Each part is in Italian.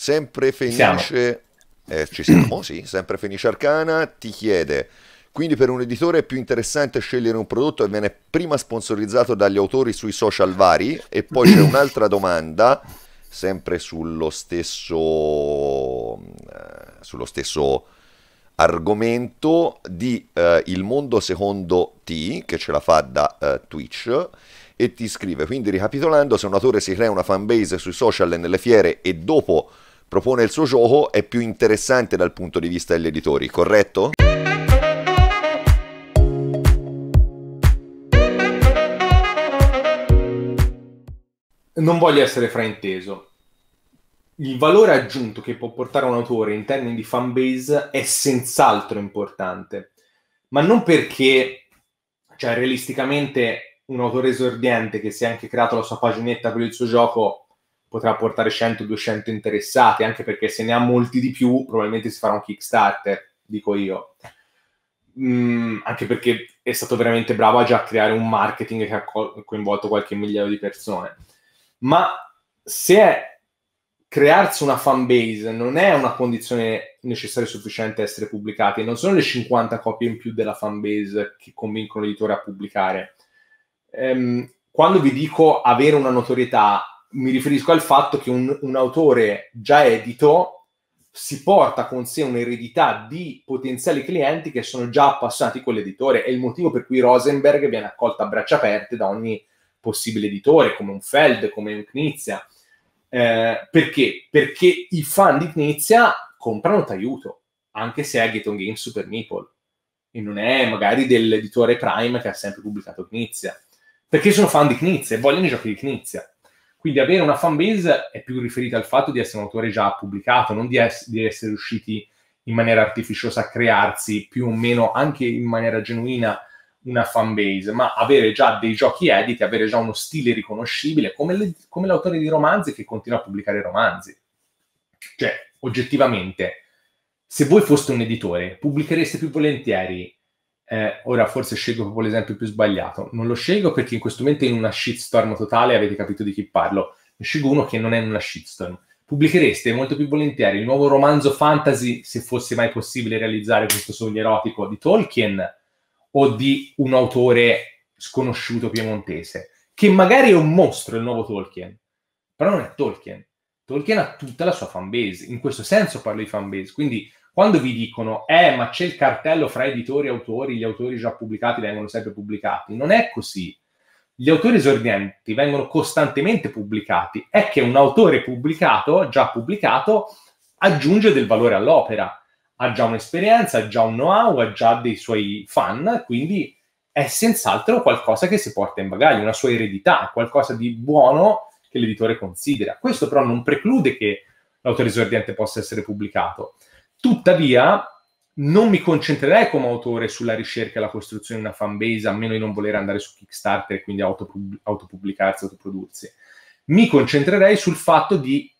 Sempre Fenice... Eh, ci siamo, sì. Sempre Fenice Arcana ti chiede... Quindi per un editore è più interessante scegliere un prodotto che viene prima sponsorizzato dagli autori sui social vari e poi c'è un'altra domanda sempre sullo stesso, eh, sullo stesso argomento di eh, Il mondo secondo T che ce la fa da eh, Twitch e ti scrive quindi ricapitolando se un autore si crea una fanbase sui social e nelle fiere e dopo propone il suo gioco è più interessante dal punto di vista degli editori, corretto? Non voglio essere frainteso. Il valore aggiunto che può portare un autore in termini di fanbase è senz'altro importante, ma non perché, cioè, realisticamente, un autore esordiente che si è anche creato la sua paginetta per il suo gioco potrà portare 100-200 interessati, anche perché se ne ha molti di più probabilmente si farà un Kickstarter, dico io. Mm, anche perché è stato veramente bravo a già creare un marketing che ha co- coinvolto qualche migliaio di persone. Ma se è crearsi una fan base non è una condizione necessaria e sufficiente a essere pubblicati, non sono le 50 copie in più della fan base che convincono l'editore a pubblicare. Ehm, quando vi dico avere una notorietà, mi riferisco al fatto che un, un autore già edito si porta con sé un'eredità di potenziali clienti che sono già appassionati di quell'editore. È il motivo per cui Rosenberg viene accolta a braccia aperte da ogni possibile editore, come un Feld, come un Knizia. Eh, perché? Perché i fan di Knizia comprano Taiuto, anche se è Ghetto Games Super Meeple e non è magari dell'editore Prime che ha sempre pubblicato Knizia. Perché sono fan di Knizia e vogliono i giochi di Knizia. Quindi avere una fanbase è più riferita al fatto di essere un autore già pubblicato, non di, es- di essere riusciti in maniera artificiosa a crearsi più o meno anche in maniera genuina una fanbase, ma avere già dei giochi editi, avere già uno stile riconoscibile, come, le, come l'autore di romanzi che continua a pubblicare romanzi. Cioè, oggettivamente, se voi foste un editore, pubblichereste più volentieri eh, ora forse scelgo proprio l'esempio più sbagliato. Non lo scelgo perché in questo momento è in una shitstorm totale, avete capito di chi parlo. Ne scelgo uno che non è in una shitstorm. Pubblichereste molto più volentieri il nuovo romanzo fantasy, se fosse mai possibile realizzare questo sogno erotico, di Tolkien o di un autore sconosciuto piemontese, che magari è un mostro il nuovo Tolkien, però non è Tolkien. Tolkien ha tutta la sua fanbase, in questo senso parlo di fanbase, quindi quando vi dicono, eh, ma c'è il cartello fra editori e autori, gli autori già pubblicati vengono sempre pubblicati, non è così. Gli autori esordienti vengono costantemente pubblicati, è che un autore pubblicato, già pubblicato, aggiunge del valore all'opera, ha già un'esperienza, ha già un know-how, ha già dei suoi fan, quindi è senz'altro qualcosa che si porta in bagaglio, una sua eredità, qualcosa di buono che l'editore considera. Questo però non preclude che l'autore esordiente possa essere pubblicato. Tuttavia, non mi concentrerei come autore sulla ricerca e la costruzione di una fanbase, a meno di non voler andare su Kickstarter e quindi autopub- autopubblicarsi, autoprodursi. Mi concentrerei sul fatto di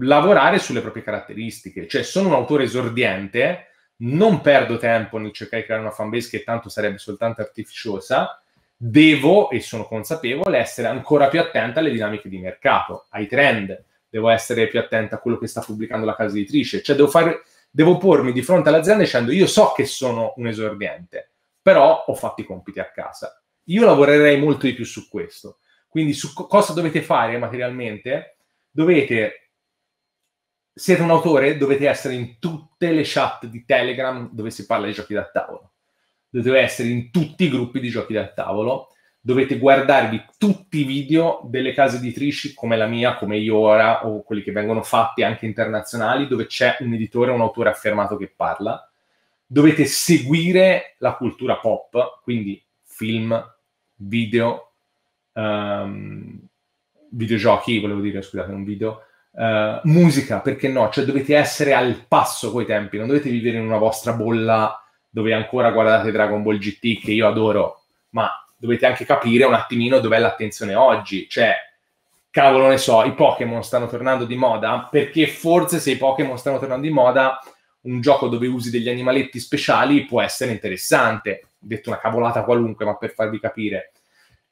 lavorare sulle proprie caratteristiche, cioè sono un autore esordiente, non perdo tempo nel cercare di creare una fanbase che tanto sarebbe soltanto artificiosa, devo, e sono consapevole, essere ancora più attenta alle dinamiche di mercato, ai trend, devo essere più attenta a quello che sta pubblicando la casa editrice, cioè devo fare devo pormi di fronte all'azienda dicendo io so che sono un esordiente, però ho fatto i compiti a casa. Io lavorerei molto di più su questo. Quindi su cosa dovete fare materialmente? Dovete, siete un autore, dovete essere in tutte le chat di Telegram dove si parla di giochi da tavolo. Dovete essere in tutti i gruppi di giochi da tavolo dovete guardarvi tutti i video delle case editrici come la mia, come io ora, o quelli che vengono fatti anche internazionali, dove c'è un editore o un autore affermato che parla. Dovete seguire la cultura pop, quindi film, video, um, videogiochi, volevo dire, scusate, un video, uh, musica, perché no? Cioè dovete essere al passo coi tempi, non dovete vivere in una vostra bolla dove ancora guardate Dragon Ball GT, che io adoro, ma dovete anche capire un attimino dov'è l'attenzione oggi. Cioè, cavolo ne so, i Pokémon stanno tornando di moda, perché forse se i Pokémon stanno tornando di moda, un gioco dove usi degli animaletti speciali può essere interessante. Detto una cavolata qualunque, ma per farvi capire.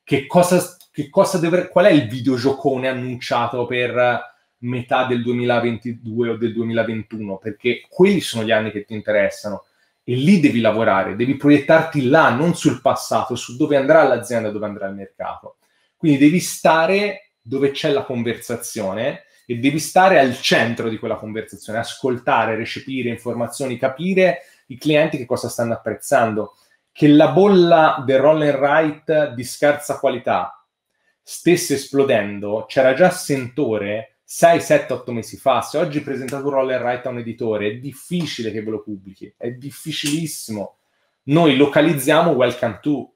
Che cosa, che cosa dovre- qual è il videogiocone annunciato per metà del 2022 o del 2021? Perché quelli sono gli anni che ti interessano e lì devi lavorare, devi proiettarti là, non sul passato, su dove andrà l'azienda, dove andrà il mercato. Quindi devi stare dove c'è la conversazione e devi stare al centro di quella conversazione, ascoltare, recepire informazioni, capire i clienti che cosa stanno apprezzando. Che la bolla del roll and write di scarsa qualità stesse esplodendo, c'era già sentore 6, 7, 8 mesi fa. Se oggi presentate un roller write a un editore, è difficile che ve lo pubblichi, è difficilissimo. Noi localizziamo Welcome To,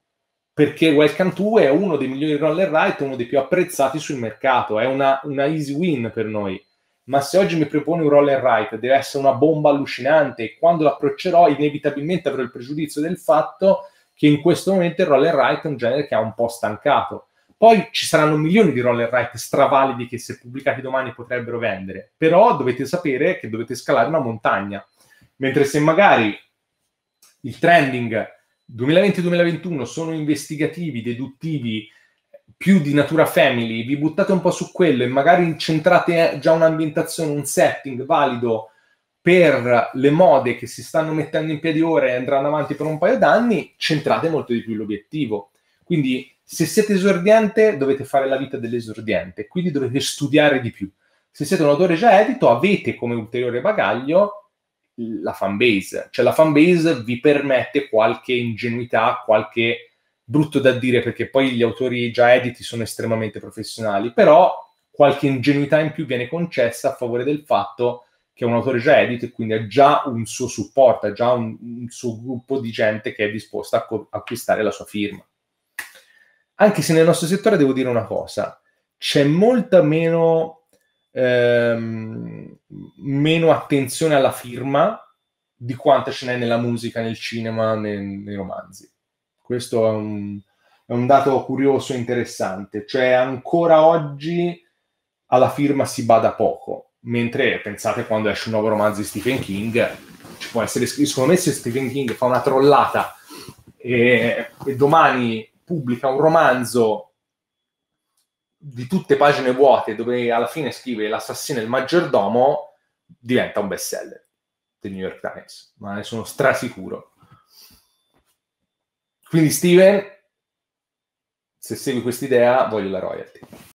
perché Welcome To è uno dei migliori roller write, uno dei più apprezzati sul mercato, è una, una easy win per noi. Ma se oggi mi propone un roller write, deve essere una bomba allucinante, e quando l'approccerò inevitabilmente avrò il pregiudizio del fatto che in questo momento il roller write è un genere che ha un po' stancato poi ci saranno milioni di roller right stravalidi che se pubblicati domani potrebbero vendere, però dovete sapere che dovete scalare una montagna. Mentre se magari il trending 2020-2021 sono investigativi, deduttivi, più di natura family, vi buttate un po' su quello e magari incentrate già un'ambientazione, un setting valido per le mode che si stanno mettendo in piedi ora e andranno avanti per un paio d'anni, centrate molto di più l'obiettivo. Quindi se siete esordiente, dovete fare la vita dell'esordiente, quindi dovete studiare di più. Se siete un autore già edito, avete come ulteriore bagaglio la fanbase. Cioè la fanbase vi permette qualche ingenuità, qualche brutto da dire, perché poi gli autori già editi sono estremamente professionali, però qualche ingenuità in più viene concessa a favore del fatto che è un autore già edito e quindi ha già un suo supporto, ha già un, un suo gruppo di gente che è disposta a co- acquistare la sua firma. Anche se nel nostro settore devo dire una cosa, c'è molta meno, ehm, meno attenzione alla firma di quanto ce n'è nella musica, nel cinema, nel, nei romanzi. Questo è un, è un dato curioso e interessante. Cioè, ancora oggi alla firma si bada poco, mentre pensate quando esce un nuovo romanzo di Stephen King, ci può essere, secondo me se Stephen King fa una trollata e, e domani pubblica un romanzo di tutte pagine vuote dove alla fine scrive l'assassino e il maggiordomo, diventa un best seller del New York Times, ma ne sono strasicuro. Quindi Steven, se segui quest'idea, voglio la royalty.